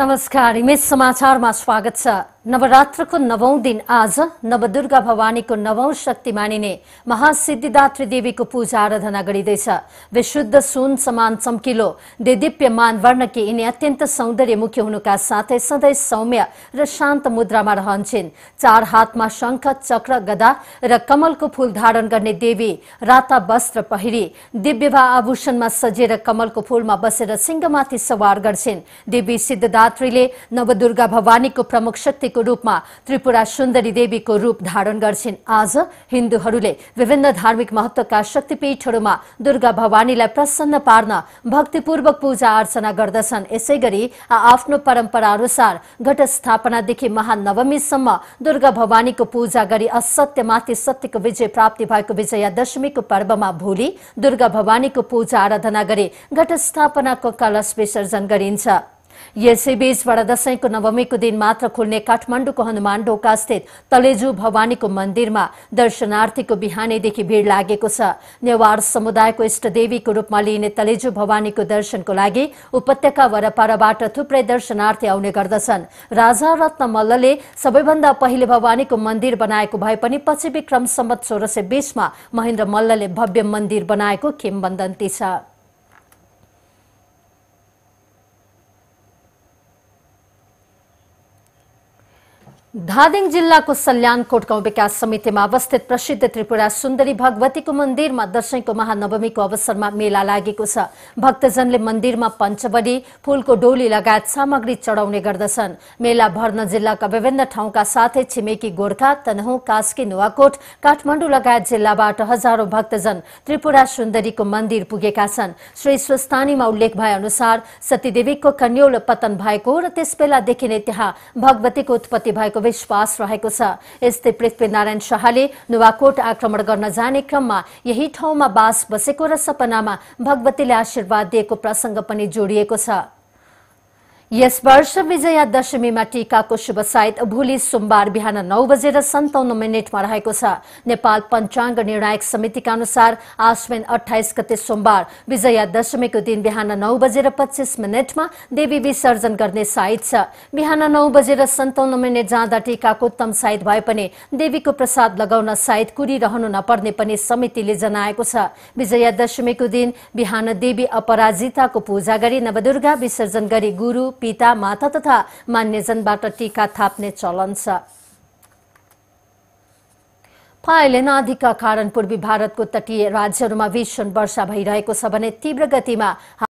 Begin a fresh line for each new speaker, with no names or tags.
नमस्कार इमेज समाचारमा स्वागत छ नवरात्रको नवौं दिन आज नवदुर्गा भवानीको नवौं शक्ति मानिने महासिद्धिदात्री देवीको पूजा आराधना गरिँदैछ विशुद्ध सुन समान चम्किलो देदीप्यमान वर्णकी यिनी अत्यन्त सौन्दर्यमुखी हुनुका साथै सधैँ सौम्य र शान्त मुद्रामा रहन्छन् चार हातमा शङ्ख चक्र गदा र कमलको फूल धारण गर्ने देवी राता वस्त्र पहिरी दिव्य आभूषणमा सजेर कमलको फूलमा बसेर सिंहमाथि सवार गर्छिन् देवी सिद्धदात्री नवरात्रीले नवदुर्गा भवानीको प्रमुख शक्तिको रूपमा त्रिपुरा सुन्दरी देवीको रूप धारण गर्छिन् आज हिन्दूहरूले विभिन्न धार्मिक महत्वका शक्तिपीठहरूमा दुर्गा भवानीलाई प्रसन्न पार्न भक्तिपूर्वक पूजा अर्चना गर्दछन् यसै गरी आफ्नो परम्परा अनुसार घट स्थापनादेखि महानवमीसम्म दुर्गा भवानीको पूजा गरी असत्यमाथि सत्यको विजय प्राप्ति भएको विजयादशमीको पर्वमा भोलि दुर्गा भवानीको पूजा आराधना गरी स्थापनाको कलश विसर्जन गरिन्छ यसैबीच दशैंको नवमीको दिन मात्र खुल्ने काठमाडौँको हनुमान ढोका स्थित तलेजु भवानीको मन्दिरमा दर्शनार्थीको बिहानैदेखि भीड़ लागेको छ नेवार समुदायको इष्टदेवीको रूपमा लिइने तलेजु भवानीको दर्शनको लागि उपत्यका वरपरबाट थुप्रै दर्शनार्थी आउने गर्दछन् राजा रत्न मल्लले सबैभन्दा पहिले भवानीको मन्दिर बनाएको भए पनि पछि विक्रम सम्मत सोह्र सय बीसमा महेन्द्र मल्लले भव्य मन्दिर बनाएको किम्बन्दन्ती छ धादिङ जिल्लाको सल्यानकोट गाउँ विकास समितिमा अवस्थित प्रसिद्ध त्रिपुरा सुन्दरी भगवतीको मन्दिरमा दशैंको महानवमीको अवसरमा मेला लागेको छ भक्तजनले मन्दिरमा पञ्चवडी फूलको डोली लगायत सामग्री चढाउने गर्दछन् मेला भर्न जिल्लाका विभिन्न ठाउँका साथै छिमेकी गोर्खा तनहुँ कास्की नुवाकोट काठमाडौँ लगायत जिल्लाबाट हजारौं भक्तजन त्रिपुरा सुन्दरीको मन्दिर पुगेका छन् श्री स्वस्थानीमा उल्लेख भए अनुसार सतीदेवीको कन्यौल पतन भएको र त्यसबेलादेखि नै त्यहाँ भगवतीको उत्पत्ति भएको विश्वास रहेको छ यस्तै पृथ्वीनारायण शाहले नुवाकोट आक्रमण गर्न जाने क्रममा यही ठाउँमा बास बसेको र सपनामा भगवतीले आशीर्वाद दिएको प्रसङ्ग पनि जोडिएको छ यस वर्ष विजयादशमीमा टीकाको शुभ साइत भोलि सोमबार बिहान नौ बजेर सन्ताउन्न मिनटमा रहेको छ नेपाल पञ्चाङ्ग निर्णायक समितिका अनुसार आश्विन अठाइस गते सोमबार विजयादशमीको दिन बिहान नौ बजेर पच्चिस मिनटमा देवी विसर्जन गर्ने साइत छ बिहान नौ बजेर सन्ताउन्न मिनट जाँदा टीकाको उत्तम साइत भए पनि देवीको प्रसाद लगाउन साइत कुरिरहनु नपर्ने पनि समितिले जनाएको छ विजया दशमीको दिन बिहान देवी अपराजिताको पूजा गरी नवदुर्गा विसर्जन गरी गुरू पिता माता तथा मान्यजनबाट टीका थाप्ने चलन छ फाइलेन कारण पूर्वी भारतको तटीय राज्यहरूमा भीषण वर्षा भइरहेको छ भने तीव्र गतिमा